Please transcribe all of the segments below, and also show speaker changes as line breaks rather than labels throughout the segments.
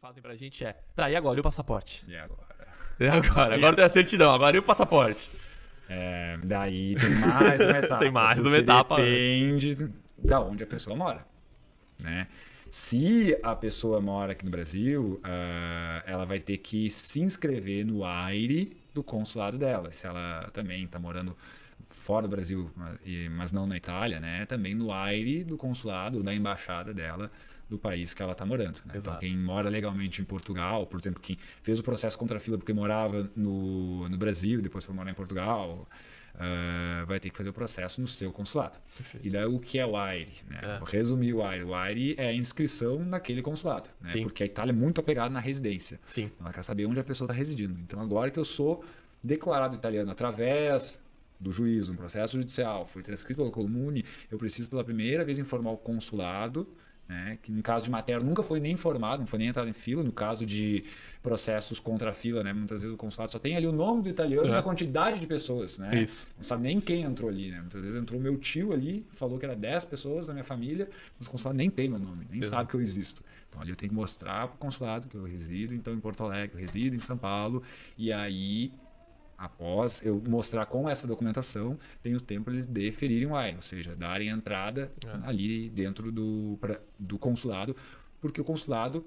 fazem pra gente é: tá, e agora? E o passaporte? E agora? E agora? Agora tem a certidão, agora e o passaporte? É, daí tem mais uma etapa. tem mais uma etapa. Né? Depende
né? da onde a pessoa mora. Né? Se a pessoa mora aqui no Brasil, uh, ela vai ter que se inscrever no AIRE do consulado dela. Se ela também está morando fora do Brasil, mas, não na Itália, né? Também no aire do consulado, da embaixada dela do país que ela está morando. Né? Então, quem mora legalmente em Portugal, por exemplo, quem fez o processo contra a fila porque morava no, no Brasil e depois foi morar em Portugal, uh, vai ter que fazer o processo no seu consulado. Perfeito. E daí o que é o AIRE? Né? É. Resumir o AIRE. O AIRE é a inscrição naquele consulado, né? porque a Itália é muito apegada na residência. Sim. ela quer saber onde a pessoa está residindo. Então, agora que eu sou declarado italiano através do juízo, um processo judicial, foi transcrito pela comune. eu preciso pela primeira vez informar o consulado, né, que no caso de matéria nunca foi nem informado, não foi nem entrado em fila, no caso de processos contra a fila, né, muitas vezes o consulado só tem ali o nome do italiano é. e a quantidade de pessoas, né? não sabe nem quem entrou ali, né, muitas vezes entrou meu tio ali, falou que era 10 pessoas da minha família, mas o consulado nem tem meu nome, nem Exato. sabe que eu existo. Então ali eu tenho que mostrar para o consulado que eu resido então em Porto Alegre, eu resido em São Paulo, e aí após eu mostrar com essa documentação, tenho tempo eles deferirem o INE, ou seja, darem entrada é. ali dentro do, pra, do consulado, porque o consulado,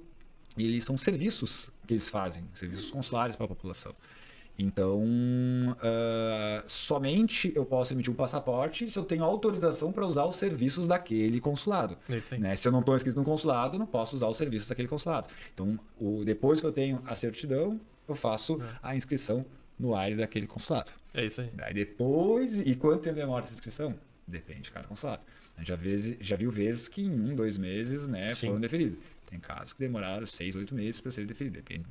eles são serviços que eles fazem, serviços consulares para a população. Então, uh, somente eu posso emitir um passaporte se eu tenho autorização para usar os serviços daquele consulado. Né? Se eu não estou inscrito no consulado, não posso usar os serviços daquele consulado. Então, o, depois que eu tenho a certidão, eu faço é. a inscrição no aire daquele consulado. É isso aí. depois, e quanto tempo demora essa inscrição? Depende de cada consulado. A gente já, vez, já viu vezes que em um, dois meses, né, foram deferidos. Tem casos que demoraram seis, oito meses para ser deferido, depende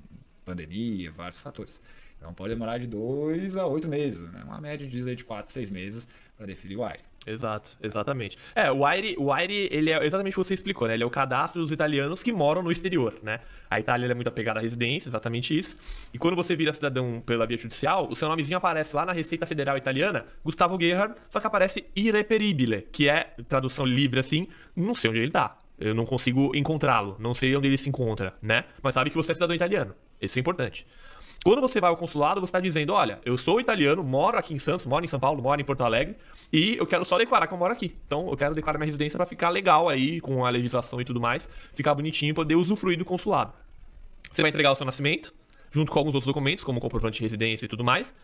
pandemia, vários fatores. Então pode demorar de 2 a 8 meses, né? Uma média de de 4 a 6 meses para definir o Aire.
Exato, exatamente. É, o Aire, o Wire, ele é exatamente o que você explicou, né? Ele é o cadastro dos italianos que moram no exterior, né? A Itália é muito apegada à residência, exatamente isso. E quando você vira cidadão pela via judicial, o seu nomezinho aparece lá na Receita Federal Italiana, Gustavo Gerhard, só que aparece irreperibile, que é, tradução livre assim, não sei onde ele tá. Eu não consigo encontrá-lo, não sei onde ele se encontra, né? Mas sabe que você é cidadão italiano. Isso é importante. Quando você vai ao consulado, você está dizendo: olha, eu sou italiano, moro aqui em Santos, moro em São Paulo, moro em Porto Alegre, e eu quero só declarar que eu moro aqui. Então, eu quero declarar minha residência para ficar legal aí, com a legislação e tudo mais, ficar bonitinho e poder usufruir do consulado. Você vai entregar o seu nascimento, junto com alguns outros documentos, como comprovante de residência e tudo mais.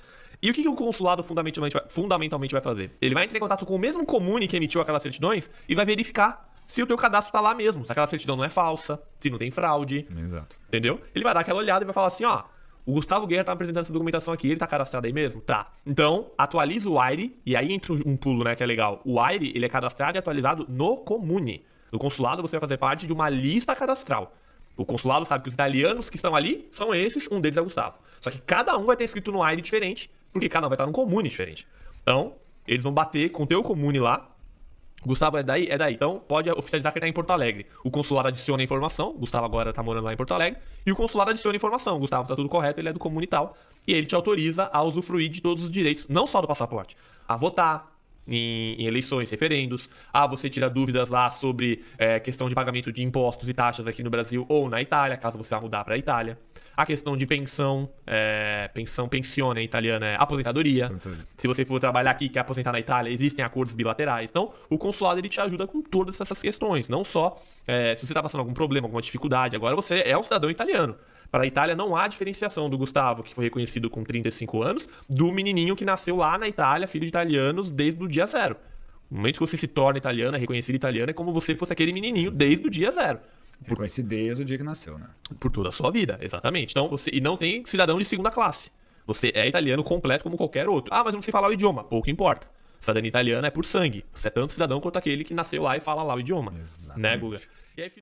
E o que, que o consulado fundamentalmente vai, fundamentalmente vai fazer? Ele vai entrar em contato com o mesmo comune que emitiu aquelas certidões e vai verificar se o teu cadastro tá lá mesmo, se aquela certidão não é falsa, se não tem fraude. Exato. Entendeu? Ele vai dar aquela olhada e vai falar assim, ó, o Gustavo Guerra tá apresentando essa documentação aqui, ele tá cadastrado aí mesmo? Tá. Então, atualiza o aire e aí entra um pulo, né, que é legal. O aire ele é cadastrado e atualizado no Comune. No consulado, você vai fazer parte de uma lista cadastral. O consulado sabe que os italianos que estão ali são esses, um deles é o Gustavo. Só que cada um vai ter escrito no aire diferente, porque cada um vai estar num Comune diferente. Então, eles vão bater com o teu Comune lá, Gustavo é daí? É daí. Então pode oficializar que ele tá em Porto Alegre. O consulado adiciona a informação, Gustavo agora tá morando lá em Porto Alegre, e o consulado adiciona a informação, Gustavo tá tudo correto, ele é do comunital, e ele te autoriza a usufruir de todos os direitos, não só do passaporte, a votar em, em eleições, referendos, a ah, você tirar dúvidas lá sobre é, questão de pagamento de impostos e taxas aqui no Brasil ou na Itália, caso você vá mudar para a Itália a questão de pensão, é, pensão, pensione italiana, é aposentadoria. Se você for trabalhar aqui e quer aposentar na Itália, existem acordos bilaterais. Então, o consulado ele te ajuda com todas essas questões, não só é, se você está passando algum problema, alguma dificuldade. Agora você é um cidadão italiano. Para a Itália não há diferenciação do Gustavo, que foi reconhecido com 35 anos, do menininho que nasceu lá na Itália, filho de italianos, desde o dia zero. No momento que você se torna italiano, é reconhecido italiano, é como você fosse aquele menininho desde o dia zero. É por... Com esse desde o dia que nasceu, né? Por toda a sua vida, exatamente. Então, você... E não tem cidadão de segunda classe. Você é italiano completo como qualquer outro. Ah, mas não sei falar o idioma. Pouco importa. Cidadania italiana é por sangue. Você é tanto cidadão quanto aquele que nasceu lá e fala lá o idioma. Né, exatamente. Né, Guga? E aí,